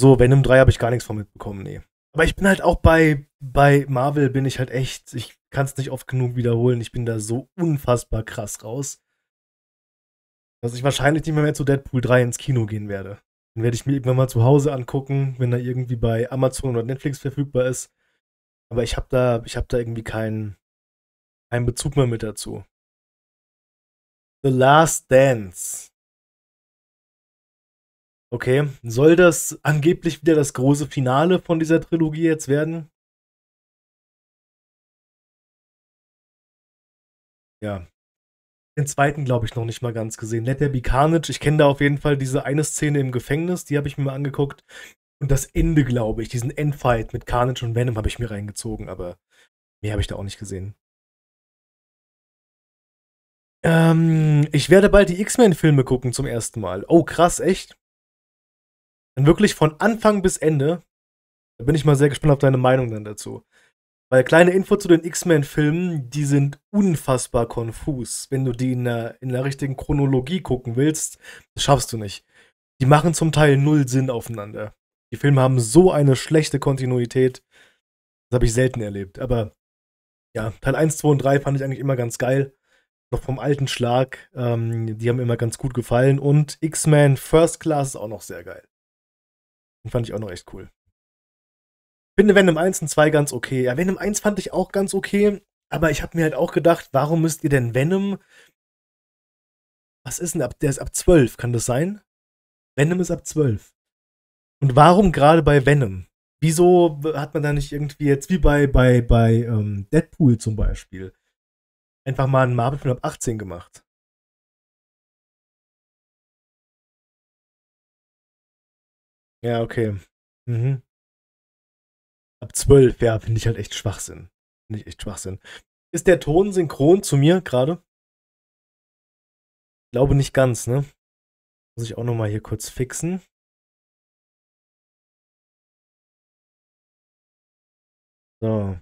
So, Venom 3 habe ich gar nichts von mitbekommen, nee. Aber ich bin halt auch bei, bei Marvel bin ich halt echt, ich kann es nicht oft genug wiederholen, ich bin da so unfassbar krass raus, dass ich wahrscheinlich nicht mehr, mehr zu Deadpool 3 ins Kino gehen werde. Dann werde ich mir irgendwann mal zu Hause angucken, wenn er irgendwie bei Amazon oder Netflix verfügbar ist. Aber ich habe da, ich da irgendwie keinen, keinen Bezug mehr mit dazu. The Last Dance. Okay, soll das angeblich wieder das große Finale von dieser Trilogie jetzt werden? Ja. Den zweiten glaube ich noch nicht mal ganz gesehen. Let Be Carnage, ich kenne da auf jeden Fall diese eine Szene im Gefängnis, die habe ich mir mal angeguckt. Und das Ende, glaube ich, diesen Endfight mit Carnage und Venom habe ich mir reingezogen, aber mehr habe ich da auch nicht gesehen. Ähm, ich werde bald die X-Men-Filme gucken zum ersten Mal. Oh, krass, echt? dann wirklich von Anfang bis Ende. Da bin ich mal sehr gespannt auf deine Meinung dann dazu. Weil kleine Info zu den X-Men-Filmen, die sind unfassbar konfus. Wenn du die in der, in der richtigen Chronologie gucken willst, das schaffst du nicht. Die machen zum Teil null Sinn aufeinander. Die Filme haben so eine schlechte Kontinuität. Das habe ich selten erlebt. Aber ja, Teil 1, 2 und 3 fand ich eigentlich immer ganz geil. Noch vom alten Schlag. Ähm, die haben immer ganz gut gefallen. Und X-Men First Class ist auch noch sehr geil. Den fand ich auch noch echt cool. Finde Venom 1 und 2 ganz okay. Ja, Venom 1 fand ich auch ganz okay, aber ich habe mir halt auch gedacht, warum müsst ihr denn Venom. Was ist denn ab? Der ist ab 12, kann das sein? Venom ist ab 12. Und warum gerade bei Venom? Wieso hat man da nicht irgendwie jetzt wie bei, bei, bei ähm, Deadpool zum Beispiel einfach mal einen Marvel-Film ab 18 gemacht? Ja, okay. Mhm. Ab 12, ja, finde ich halt echt Schwachsinn. Finde ich echt Schwachsinn. Ist der Ton synchron zu mir gerade? Ich glaube nicht ganz, ne? Muss ich auch nochmal hier kurz fixen. So.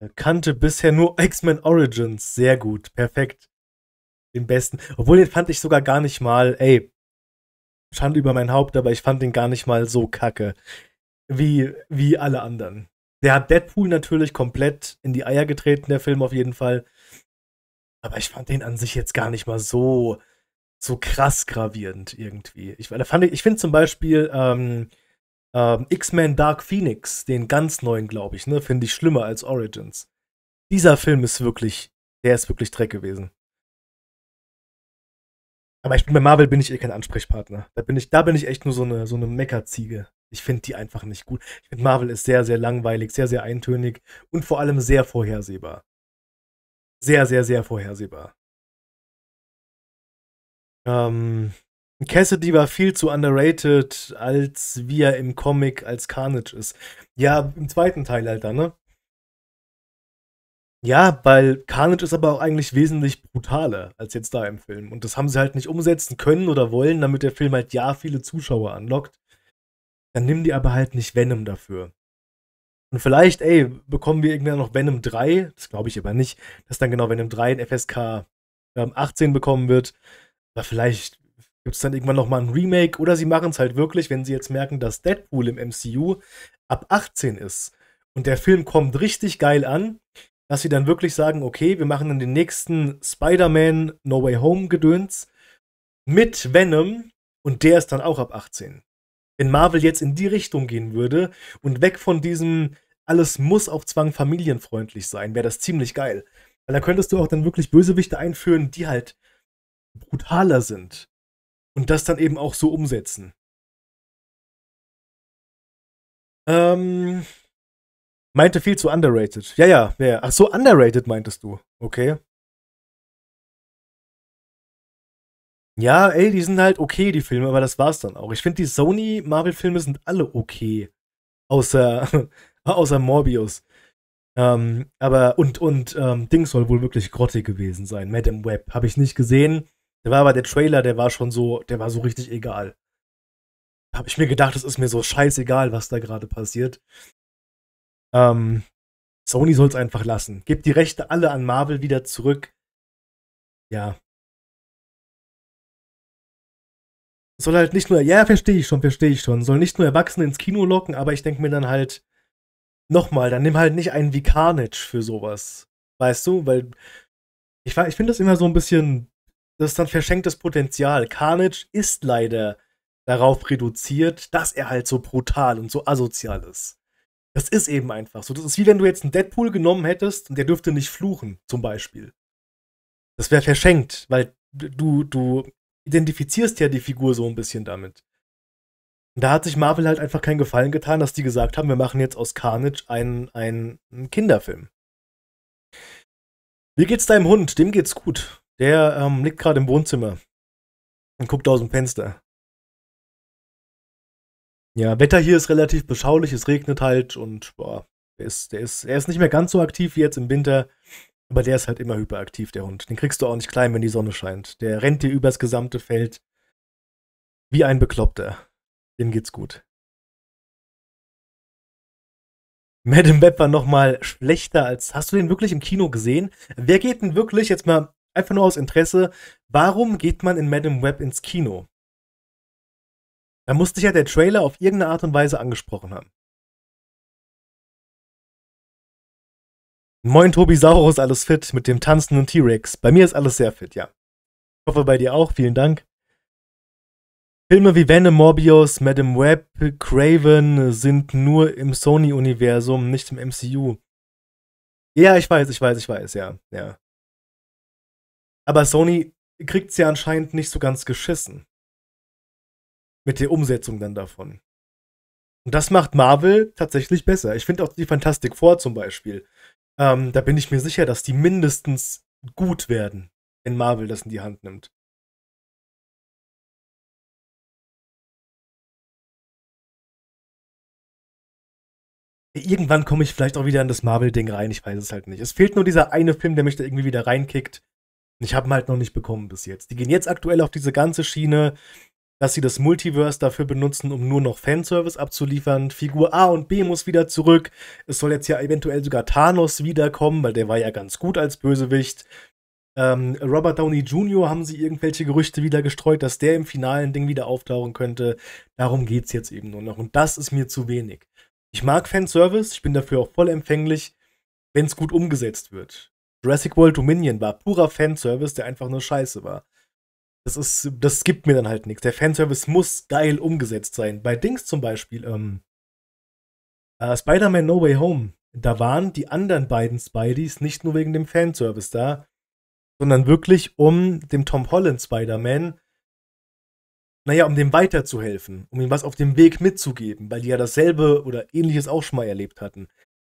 Er kannte bisher nur X-Men Origins. Sehr gut, perfekt den besten. Obwohl, den fand ich sogar gar nicht mal, ey, Schande über mein Haupt, aber ich fand den gar nicht mal so kacke. Wie, wie alle anderen. Der hat Deadpool natürlich komplett in die Eier getreten, der Film auf jeden Fall. Aber ich fand den an sich jetzt gar nicht mal so, so krass gravierend irgendwie. Ich, fand, ich finde zum Beispiel ähm, ähm, X-Men Dark Phoenix, den ganz neuen, glaube ich, ne, finde ich schlimmer als Origins. Dieser Film ist wirklich, der ist wirklich Dreck gewesen. Aber ich bin bei Marvel bin ich eh kein Ansprechpartner. Da bin ich, da bin ich echt nur so eine, so eine Meckerziege. Ich finde die einfach nicht gut. Ich finde Marvel ist sehr, sehr langweilig, sehr, sehr eintönig und vor allem sehr vorhersehbar. Sehr, sehr, sehr vorhersehbar. Ähm, Cassidy war viel zu underrated, als wie er im Comic als Carnage ist. Ja, im zweiten Teil halt dann, ne? Ja, weil Carnage ist aber auch eigentlich wesentlich brutaler als jetzt da im Film. Und das haben sie halt nicht umsetzen können oder wollen, damit der Film halt ja viele Zuschauer anlockt. Dann nehmen die aber halt nicht Venom dafür. Und vielleicht, ey, bekommen wir irgendwann noch Venom 3, das glaube ich aber nicht, dass dann genau Venom 3 in FSK 18 ähm, bekommen wird. Aber vielleicht gibt es dann irgendwann nochmal ein Remake oder sie machen es halt wirklich, wenn sie jetzt merken, dass Deadpool im MCU ab 18 ist und der Film kommt richtig geil an, dass sie dann wirklich sagen, okay, wir machen dann den nächsten Spider-Man No Way Home Gedöns mit Venom und der ist dann auch ab 18. Wenn Marvel jetzt in die Richtung gehen würde und weg von diesem alles muss auf Zwang familienfreundlich sein, wäre das ziemlich geil. Weil da könntest du auch dann wirklich Bösewichte einführen, die halt brutaler sind und das dann eben auch so umsetzen. Ähm, Meinte viel zu underrated. Ja, ja, ja. Ach so, underrated meintest du. Okay. Ja, ey, die sind halt okay, die Filme, aber das war's dann auch. Ich finde, die Sony-Marvel-Filme sind alle okay. Außer, außer Morbius. Ähm, aber, und, und, ähm, Ding soll wohl wirklich grottig gewesen sein. Madame Web. Habe ich nicht gesehen. Der war aber der Trailer, der war schon so, der war so richtig egal. Habe ich mir gedacht, es ist mir so scheißegal, was da gerade passiert. Ähm, Sony soll es einfach lassen. Gebt die Rechte alle an Marvel wieder zurück. Ja. Soll halt nicht nur, ja, verstehe ich schon, verstehe ich schon, soll nicht nur Erwachsene ins Kino locken, aber ich denke mir dann halt, nochmal, dann nimm halt nicht einen wie Carnage für sowas. Weißt du? Weil ich, ich finde das immer so ein bisschen, das ist dann verschenktes Potenzial. Carnage ist leider darauf reduziert, dass er halt so brutal und so asozial ist. Das ist eben einfach so. Das ist wie wenn du jetzt einen Deadpool genommen hättest und der dürfte nicht fluchen, zum Beispiel. Das wäre verschenkt, weil du, du identifizierst ja die Figur so ein bisschen damit. Und da hat sich Marvel halt einfach keinen Gefallen getan, dass die gesagt haben, wir machen jetzt aus Carnage einen, einen Kinderfilm. Wie geht's deinem Hund? Dem geht's gut. Der ähm, liegt gerade im Wohnzimmer und guckt aus dem Fenster. Ja, Wetter hier ist relativ beschaulich, es regnet halt und boah, der ist, der ist, er ist nicht mehr ganz so aktiv wie jetzt im Winter, aber der ist halt immer hyperaktiv, der Hund. Den kriegst du auch nicht klein, wenn die Sonne scheint. Der rennt dir übers gesamte Feld wie ein Bekloppter. Dem geht's gut. Madame Web war nochmal schlechter als. Hast du den wirklich im Kino gesehen? Wer geht denn wirklich, jetzt mal einfach nur aus Interesse, warum geht man in Madame Web ins Kino? Da musste ja der Trailer auf irgendeine Art und Weise angesprochen haben. Moin Tobi Saurus, alles fit mit dem tanzenden T-Rex. Bei mir ist alles sehr fit, ja. Ich hoffe bei dir auch, vielen Dank. Filme wie Venom, Morbius, Madame Web, Craven sind nur im Sony-Universum, nicht im MCU. Ja, ich weiß, ich weiß, ich weiß, ja, ja. Aber Sony kriegt's ja anscheinend nicht so ganz geschissen mit der Umsetzung dann davon. Und das macht Marvel tatsächlich besser. Ich finde auch die Fantastic Four zum Beispiel. Ähm, da bin ich mir sicher, dass die mindestens gut werden, wenn Marvel das in die Hand nimmt. Irgendwann komme ich vielleicht auch wieder in das Marvel-Ding rein, ich weiß es halt nicht. Es fehlt nur dieser eine Film, der mich da irgendwie wieder reinkickt. Ich habe ihn halt noch nicht bekommen bis jetzt. Die gehen jetzt aktuell auf diese ganze Schiene dass sie das Multiverse dafür benutzen, um nur noch Fanservice abzuliefern. Figur A und B muss wieder zurück. Es soll jetzt ja eventuell sogar Thanos wiederkommen, weil der war ja ganz gut als Bösewicht. Ähm, Robert Downey Jr. haben sie irgendwelche Gerüchte wieder gestreut, dass der im finalen Ding wieder auftauchen könnte. Darum geht's jetzt eben nur noch. Und das ist mir zu wenig. Ich mag Fanservice, ich bin dafür auch voll empfänglich, wenn es gut umgesetzt wird. Jurassic World Dominion war purer Fanservice, der einfach nur scheiße war das ist, das gibt mir dann halt nichts. Der Fanservice muss geil umgesetzt sein. Bei Dings zum Beispiel, ähm, äh, Spider-Man No Way Home, da waren die anderen beiden Spideys nicht nur wegen dem Fanservice da, sondern wirklich um dem Tom Holland Spider-Man, naja, um dem weiterzuhelfen, um ihm was auf dem Weg mitzugeben, weil die ja dasselbe oder ähnliches auch schon mal erlebt hatten.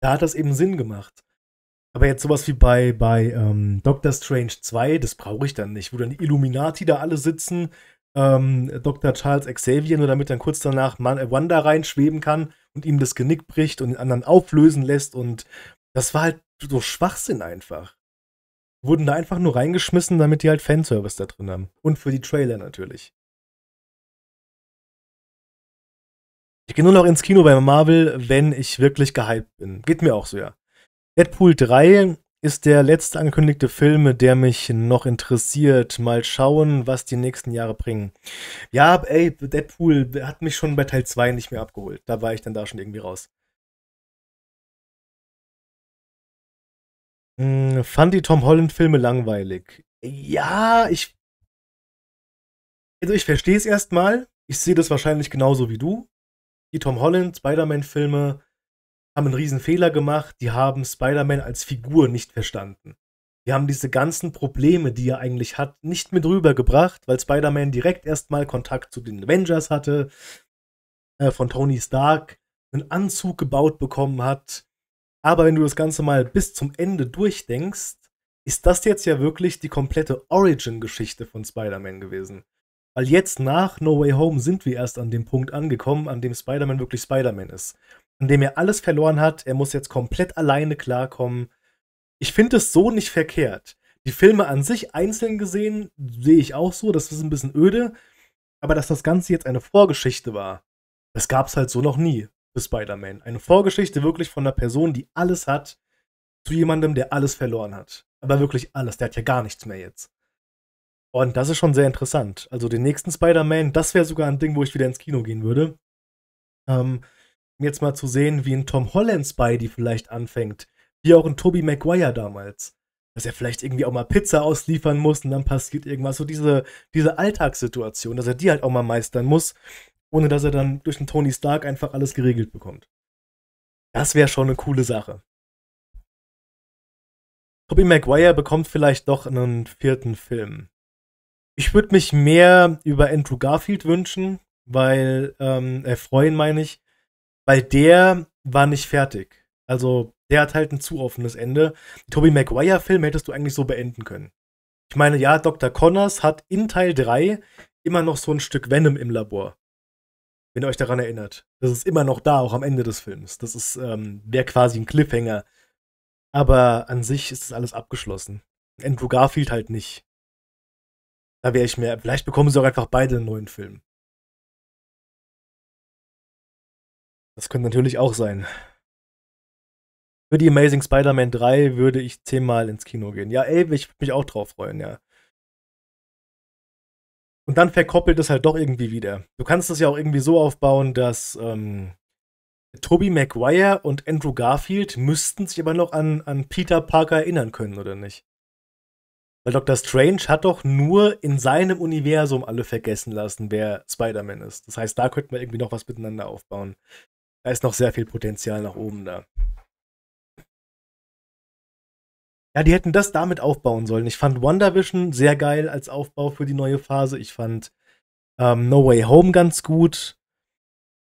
Da hat das eben Sinn gemacht. Aber jetzt sowas wie bei, bei ähm, Doctor Strange 2, das brauche ich dann nicht, wo dann die Illuminati da alle sitzen, ähm, Dr. Charles Xavier, nur damit dann kurz danach Man äh, Wanda reinschweben kann und ihm das Genick bricht und den anderen auflösen lässt. Und das war halt so Schwachsinn einfach. Wurden da einfach nur reingeschmissen, damit die halt Fanservice da drin haben. Und für die Trailer natürlich. Ich gehe nur noch ins Kino bei Marvel, wenn ich wirklich gehypt bin. Geht mir auch so, ja. Deadpool 3 ist der letzte angekündigte Film, der mich noch interessiert. Mal schauen, was die nächsten Jahre bringen. Ja, ey, Deadpool hat mich schon bei Teil 2 nicht mehr abgeholt. Da war ich dann da schon irgendwie raus. Hm, fand die Tom Holland-Filme langweilig? Ja, ich. Also, ich verstehe es erstmal. Ich sehe das wahrscheinlich genauso wie du. Die Tom Holland, Spider-Man-Filme haben einen riesen Fehler gemacht, die haben Spider-Man als Figur nicht verstanden. Die haben diese ganzen Probleme, die er eigentlich hat, nicht mit rübergebracht, weil Spider-Man direkt erstmal Kontakt zu den Avengers hatte, äh, von Tony Stark einen Anzug gebaut bekommen hat. Aber wenn du das Ganze mal bis zum Ende durchdenkst, ist das jetzt ja wirklich die komplette Origin-Geschichte von Spider-Man gewesen. Weil jetzt nach No Way Home sind wir erst an dem Punkt angekommen, an dem Spider-Man wirklich Spider-Man ist in dem er alles verloren hat. Er muss jetzt komplett alleine klarkommen. Ich finde es so nicht verkehrt. Die Filme an sich einzeln gesehen sehe ich auch so, das ist ein bisschen öde. Aber dass das Ganze jetzt eine Vorgeschichte war, das gab es halt so noch nie für Spider-Man. Eine Vorgeschichte wirklich von einer Person, die alles hat, zu jemandem, der alles verloren hat. Aber wirklich alles, der hat ja gar nichts mehr jetzt. Und das ist schon sehr interessant. Also den nächsten Spider-Man, das wäre sogar ein Ding, wo ich wieder ins Kino gehen würde. Ähm, jetzt mal zu sehen, wie ein Tom Holland Spidey vielleicht anfängt. Wie auch ein Tobey Maguire damals. Dass er vielleicht irgendwie auch mal Pizza ausliefern muss und dann passiert irgendwas. So diese, diese Alltagssituation, dass er die halt auch mal meistern muss, ohne dass er dann durch den Tony Stark einfach alles geregelt bekommt. Das wäre schon eine coole Sache. Tobey Maguire bekommt vielleicht doch einen vierten Film. Ich würde mich mehr über Andrew Garfield wünschen, weil, ähm, erfreuen äh, meine ich, weil der war nicht fertig. Also der hat halt ein zu offenes Ende. Toby Maguire-Film hättest du eigentlich so beenden können. Ich meine, ja, Dr. Connors hat in Teil 3 immer noch so ein Stück Venom im Labor. Wenn ihr euch daran erinnert. Das ist immer noch da, auch am Ende des Films. Das ist, ähm, wäre quasi ein Cliffhanger. Aber an sich ist das alles abgeschlossen. Andrew Garfield halt nicht. Da wäre ich mir, vielleicht bekommen sie auch einfach beide einen neuen Film. Das könnte natürlich auch sein. Für die Amazing Spider-Man 3 würde ich zehnmal ins Kino gehen. Ja, ey, ich würde mich auch drauf freuen, ja. Und dann verkoppelt es halt doch irgendwie wieder. Du kannst das ja auch irgendwie so aufbauen, dass ähm, Tobey Maguire und Andrew Garfield müssten sich aber noch an, an Peter Parker erinnern können, oder nicht? Weil Dr. Strange hat doch nur in seinem Universum alle vergessen lassen, wer Spider-Man ist. Das heißt, da könnten wir irgendwie noch was miteinander aufbauen. Da ist noch sehr viel Potenzial nach oben da. Ja, die hätten das damit aufbauen sollen. Ich fand WandaVision sehr geil als Aufbau für die neue Phase. Ich fand ähm, No Way Home ganz gut.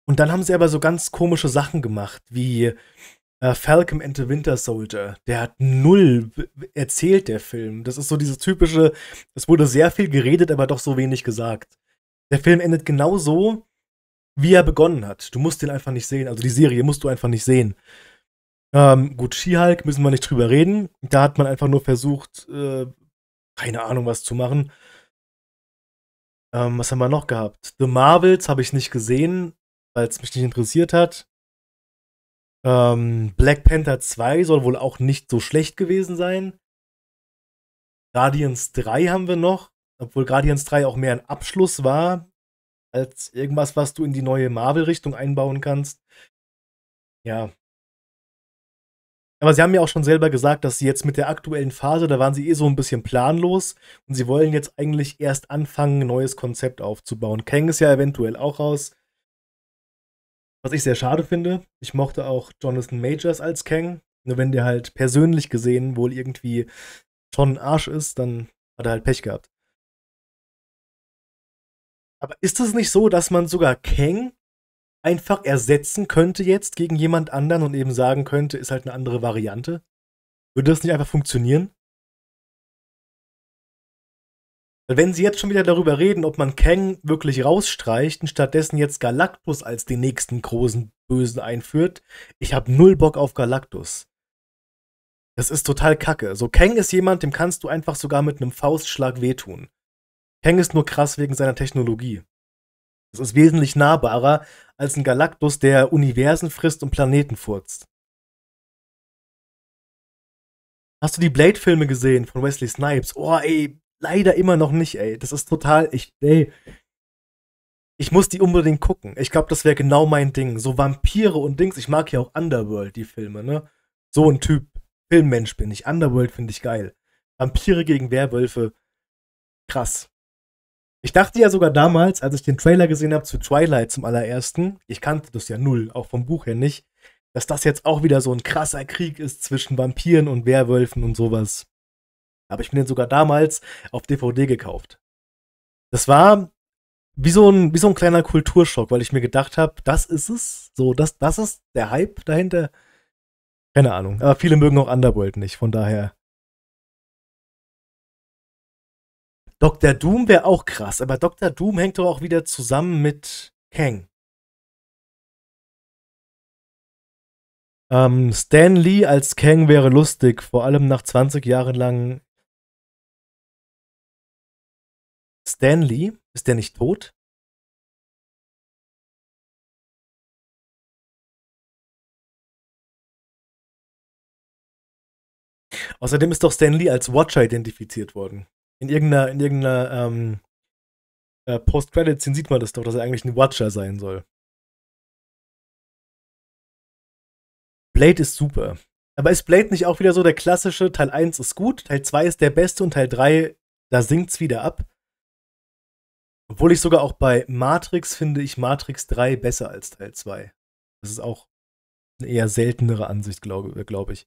Und dann haben sie aber so ganz komische Sachen gemacht, wie äh, Falcon and the Winter Soldier. Der hat null erzählt, der Film. Das ist so dieses typische, es wurde sehr viel geredet, aber doch so wenig gesagt. Der Film endet genau so, wie er begonnen hat. Du musst den einfach nicht sehen. Also die Serie musst du einfach nicht sehen. Ähm, gut, She-Hulk müssen wir nicht drüber reden. Da hat man einfach nur versucht, äh, keine Ahnung, was zu machen. Ähm, was haben wir noch gehabt? The Marvels habe ich nicht gesehen, weil es mich nicht interessiert hat. Ähm, Black Panther 2 soll wohl auch nicht so schlecht gewesen sein. Guardians 3 haben wir noch, obwohl Guardians 3 auch mehr ein Abschluss war als irgendwas, was du in die neue Marvel-Richtung einbauen kannst. Ja. Aber sie haben ja auch schon selber gesagt, dass sie jetzt mit der aktuellen Phase, da waren sie eh so ein bisschen planlos und sie wollen jetzt eigentlich erst anfangen, ein neues Konzept aufzubauen. Kang ist ja eventuell auch raus. Was ich sehr schade finde. Ich mochte auch Jonathan Majors als Kang. Nur wenn der halt persönlich gesehen wohl irgendwie schon ein Arsch ist, dann hat er halt Pech gehabt. Aber ist es nicht so, dass man sogar Kang einfach ersetzen könnte jetzt gegen jemand anderen und eben sagen könnte, ist halt eine andere Variante? Würde das nicht einfach funktionieren? Wenn sie jetzt schon wieder darüber reden, ob man Kang wirklich rausstreicht und stattdessen jetzt Galactus als den nächsten großen Bösen einführt, ich habe null Bock auf Galactus. Das ist total kacke. So, Kang ist jemand, dem kannst du einfach sogar mit einem Faustschlag wehtun. Peng ist nur krass wegen seiner Technologie. Es ist wesentlich nahbarer als ein Galactus, der Universen frisst und Planeten furzt. Hast du die Blade-Filme gesehen von Wesley Snipes? Oh, ey, leider immer noch nicht, ey. Das ist total, ich, ey. Ich muss die unbedingt gucken. Ich glaube, das wäre genau mein Ding. So Vampire und Dings. Ich mag ja auch Underworld, die Filme, ne? So ein Typ. Filmmensch bin ich. Underworld finde ich geil. Vampire gegen Werwölfe. Krass. Ich dachte ja sogar damals, als ich den Trailer gesehen habe zu Twilight zum allerersten, ich kannte das ja null, auch vom Buch her nicht, dass das jetzt auch wieder so ein krasser Krieg ist zwischen Vampiren und Werwölfen und sowas. Aber ich bin den sogar damals auf DVD gekauft. Das war wie so ein, wie so ein kleiner Kulturschock, weil ich mir gedacht habe, das ist es, so, das, das ist der Hype dahinter. Keine Ahnung, aber viele mögen auch Underworld nicht, von daher Dr. Doom wäre auch krass, aber Dr. Doom hängt doch auch wieder zusammen mit Kang. Ähm, Stan Lee als Kang wäre lustig, vor allem nach 20 Jahren lang. Stan Lee? Ist der nicht tot? Außerdem ist doch Stan Lee als Watcher identifiziert worden in irgendeiner, in irgendeiner ähm, äh, Post-Credit-Szene sieht man das doch, dass er eigentlich ein Watcher sein soll. Blade ist super. Aber ist Blade nicht auch wieder so der klassische, Teil 1 ist gut, Teil 2 ist der beste und Teil 3, da sinkt's wieder ab? Obwohl ich sogar auch bei Matrix finde ich Matrix 3 besser als Teil 2. Das ist auch eine eher seltenere Ansicht, glaube äh, glaub ich.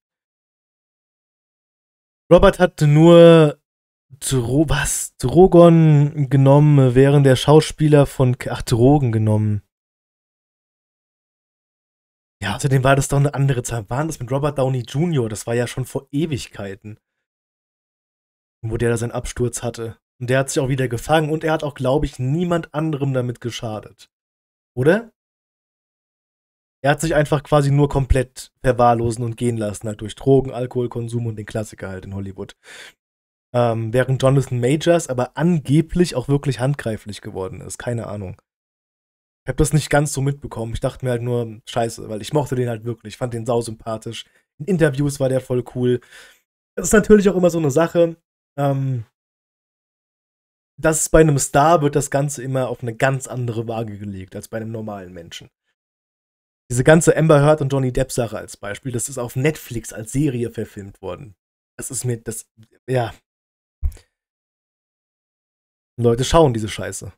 Robert hatte nur Dro was? Drogon genommen, äh, während der Schauspieler von. Ach, Drogen genommen. Ja, außerdem war das doch eine andere Zeit. Waren das mit Robert Downey Jr.? Das war ja schon vor Ewigkeiten, wo der da seinen Absturz hatte. Und der hat sich auch wieder gefangen und er hat auch, glaube ich, niemand anderem damit geschadet. Oder? Er hat sich einfach quasi nur komplett verwahrlosen und gehen lassen, halt durch Drogen, Alkoholkonsum und den Klassiker halt in Hollywood. Ähm, während Jonathan Majors aber angeblich auch wirklich handgreiflich geworden ist. Keine Ahnung. Ich habe das nicht ganz so mitbekommen. Ich dachte mir halt nur, scheiße, weil ich mochte den halt wirklich. Ich fand den sausympathisch. In Interviews war der voll cool. Das ist natürlich auch immer so eine Sache. Ähm, dass bei einem Star wird das Ganze immer auf eine ganz andere Waage gelegt als bei einem normalen Menschen. Diese ganze Amber Heard und Johnny Depp Sache als Beispiel, das ist auf Netflix als Serie verfilmt worden. Das ist mir, das, ja, Leute schauen diese Scheiße.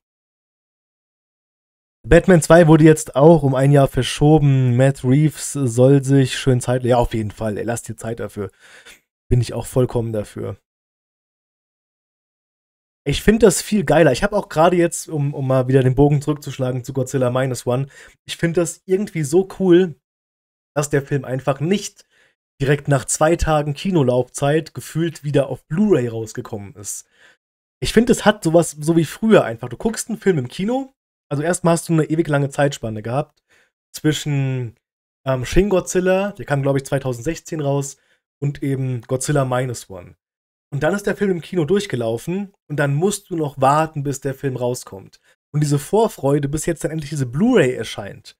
Batman 2 wurde jetzt auch um ein Jahr verschoben. Matt Reeves soll sich schön Zeit. Ja, auf jeden Fall. Ey, lass dir Zeit dafür. Bin ich auch vollkommen dafür. Ich finde das viel geiler. Ich habe auch gerade jetzt, um, um mal wieder den Bogen zurückzuschlagen zu Godzilla Minus One, ich finde das irgendwie so cool, dass der Film einfach nicht direkt nach zwei Tagen Kinolaufzeit gefühlt wieder auf Blu-ray rausgekommen ist ich finde, es hat sowas so wie früher einfach. Du guckst einen Film im Kino, also erstmal hast du eine ewig lange Zeitspanne gehabt zwischen ähm, Shin Godzilla, der kam, glaube ich, 2016 raus, und eben Godzilla Minus One. Und dann ist der Film im Kino durchgelaufen und dann musst du noch warten, bis der Film rauskommt. Und diese Vorfreude, bis jetzt dann endlich diese Blu-ray erscheint,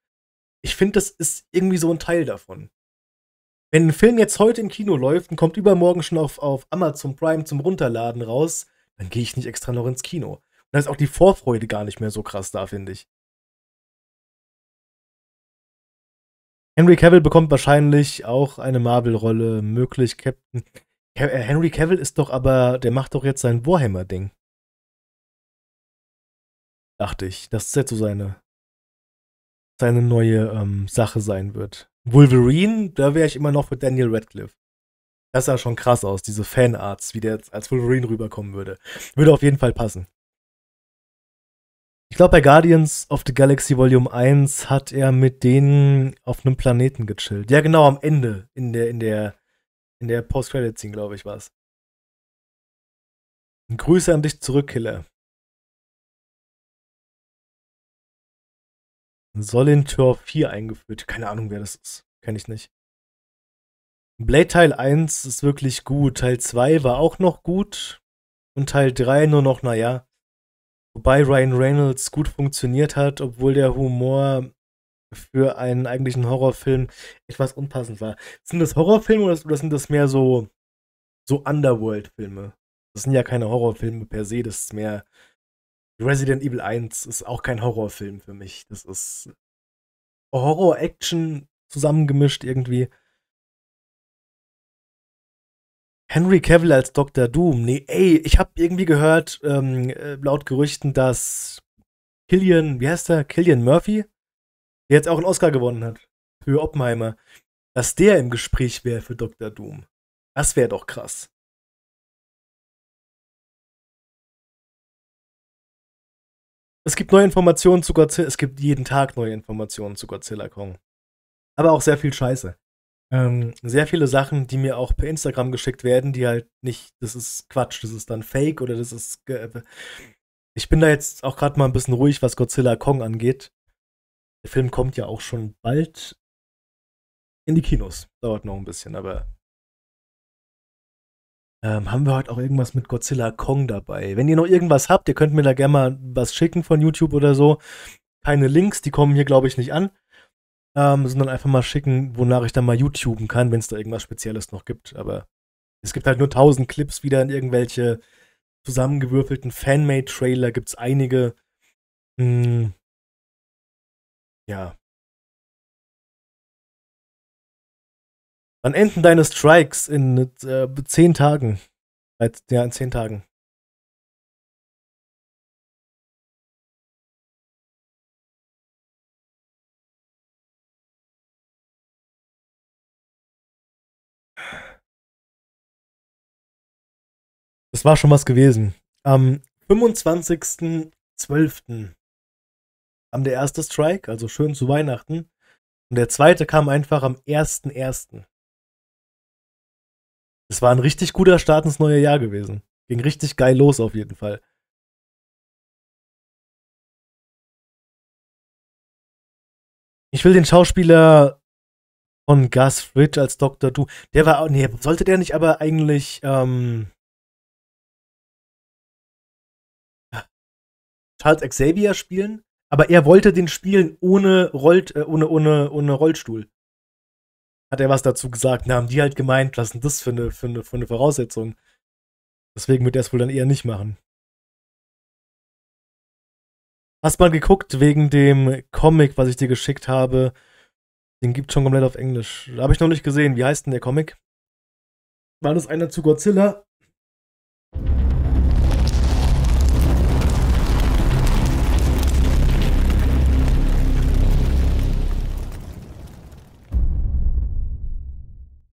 ich finde, das ist irgendwie so ein Teil davon. Wenn ein Film jetzt heute im Kino läuft und kommt übermorgen schon auf, auf Amazon Prime zum Runterladen raus, dann gehe ich nicht extra noch ins Kino. Und da ist auch die Vorfreude gar nicht mehr so krass da, finde ich. Henry Cavill bekommt wahrscheinlich auch eine Marvel-Rolle, möglich Captain. Äh, Henry Cavill ist doch aber, der macht doch jetzt sein Warhammer-Ding. Dachte ich, dass das jetzt so seine, seine neue ähm, Sache sein wird. Wolverine, da wäre ich immer noch für Daniel Radcliffe. Das sah schon krass aus, diese Fanarts, wie der jetzt als Wolverine rüberkommen würde. Würde auf jeden Fall passen. Ich glaube, bei Guardians of the Galaxy Volume 1 hat er mit denen auf einem Planeten gechillt. Ja, genau, am Ende. In der, in der, in der Post-Credit-Scene, glaube ich, war es. Grüße an dich zurück, Killer. Soll in Solentor 4 eingeführt. Keine Ahnung, wer das ist. Kenne ich nicht. Blade Teil 1 ist wirklich gut, Teil 2 war auch noch gut und Teil 3 nur noch, naja. Wobei Ryan Reynolds gut funktioniert hat, obwohl der Humor für einen eigentlichen Horrorfilm etwas unpassend war. Sind das Horrorfilme oder, oder sind das mehr so, so Underworld-Filme? Das sind ja keine Horrorfilme per se, das ist mehr. Resident Evil 1 ist auch kein Horrorfilm für mich. Das ist Horror-Action zusammengemischt irgendwie. Henry Cavill als Dr. Doom. Nee, ey, ich habe irgendwie gehört, ähm, äh, laut Gerüchten, dass Killian, wie heißt der? Killian Murphy, der jetzt auch einen Oscar gewonnen hat für Oppenheimer, dass der im Gespräch wäre für Dr. Doom. Das wäre doch krass. Es gibt neue Informationen zu Godzilla. Es gibt jeden Tag neue Informationen zu Godzilla Kong. Aber auch sehr viel Scheiße ähm, sehr viele Sachen, die mir auch per Instagram geschickt werden, die halt nicht, das ist Quatsch, das ist dann Fake oder das ist. Äh, ich bin da jetzt auch gerade mal ein bisschen ruhig, was Godzilla Kong angeht. Der Film kommt ja auch schon bald in die Kinos. Dauert noch ein bisschen, aber. Ähm, haben wir heute auch irgendwas mit Godzilla Kong dabei? Wenn ihr noch irgendwas habt, ihr könnt mir da gerne mal was schicken von YouTube oder so. Keine Links, die kommen hier, glaube ich, nicht an ähm, sondern einfach mal schicken, wonach ich dann mal YouTuben kann, wenn es da irgendwas Spezielles noch gibt. Aber es gibt halt nur tausend Clips wieder in irgendwelche zusammengewürfelten Fanmade-Trailer, gibt es einige. Mh, hm. ja. Wann enden deine Strikes in äh, zehn Tagen? ja, in zehn Tagen. Das war schon was gewesen. Am 25.12. kam der erste Strike, also schön zu Weihnachten. Und der zweite kam einfach am 1.1. Es war ein richtig guter Start ins neue Jahr gewesen. Ging richtig geil los auf jeden Fall. Ich will den Schauspieler von Gus Fridge als Dr. Du. Der war auch. Nee, sollte der nicht aber eigentlich ähm, Charles Xavier spielen, aber er wollte den spielen ohne, Roll, äh, ohne, ohne, ohne Rollstuhl. Hat er was dazu gesagt? Na, haben die halt gemeint, was ist das für eine, für eine, für eine Voraussetzung? Deswegen wird er es wohl dann eher nicht machen. Hast mal geguckt wegen dem Comic, was ich dir geschickt habe? Den gibt schon komplett auf Englisch. Habe ich noch nicht gesehen. Wie heißt denn der Comic? War das einer zu Godzilla?